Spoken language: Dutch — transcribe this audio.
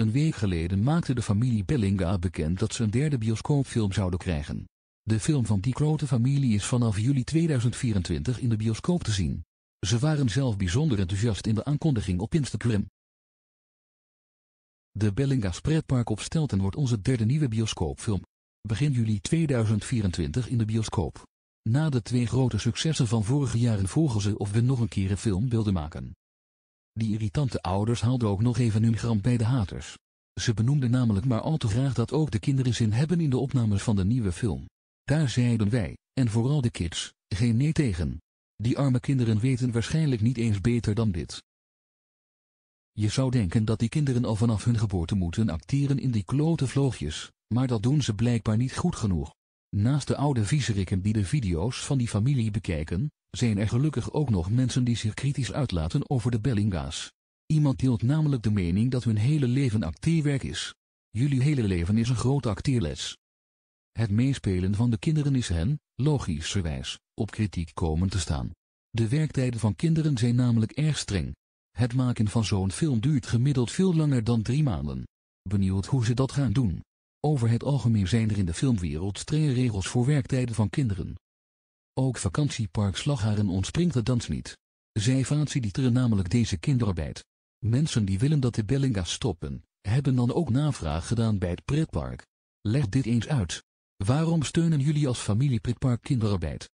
Een week geleden maakte de familie Bellinga bekend dat ze een derde bioscoopfilm zouden krijgen. De film van die grote familie is vanaf juli 2024 in de bioscoop te zien. Ze waren zelf bijzonder enthousiast in de aankondiging op Instagram. De Bellinga Spreadpark op Stelten wordt onze derde nieuwe bioscoopfilm. Begin juli 2024 in de bioscoop. Na de twee grote successen van vorig jaar volgen ze of we nog een keer een film wilden maken. Die irritante ouders haalden ook nog even hun gram bij de haters. Ze benoemden namelijk maar al te graag dat ook de kinderen zin hebben in de opnames van de nieuwe film. Daar zeiden wij, en vooral de kids, geen nee tegen. Die arme kinderen weten waarschijnlijk niet eens beter dan dit. Je zou denken dat die kinderen al vanaf hun geboorte moeten acteren in die klote vloogjes, maar dat doen ze blijkbaar niet goed genoeg. Naast de oude viezerikken die de video's van die familie bekijken, zijn er gelukkig ook nog mensen die zich kritisch uitlaten over de Bellinga's. Iemand deelt namelijk de mening dat hun hele leven acteerwerk is. Jullie hele leven is een grote acteerles. Het meespelen van de kinderen is hen, logischerwijs, op kritiek komen te staan. De werktijden van kinderen zijn namelijk erg streng. Het maken van zo'n film duurt gemiddeld veel langer dan drie maanden. Benieuwd hoe ze dat gaan doen. Over het algemeen zijn er in de filmwereld strenge regels voor werktijden van kinderen. Ook vakantiepark Slagharen ontspringt de dans niet. Zij faciliteren namelijk deze kinderarbeid. Mensen die willen dat de Bellinga's stoppen, hebben dan ook navraag gedaan bij het pretpark. Leg dit eens uit. Waarom steunen jullie als familie pretpark kinderarbeid?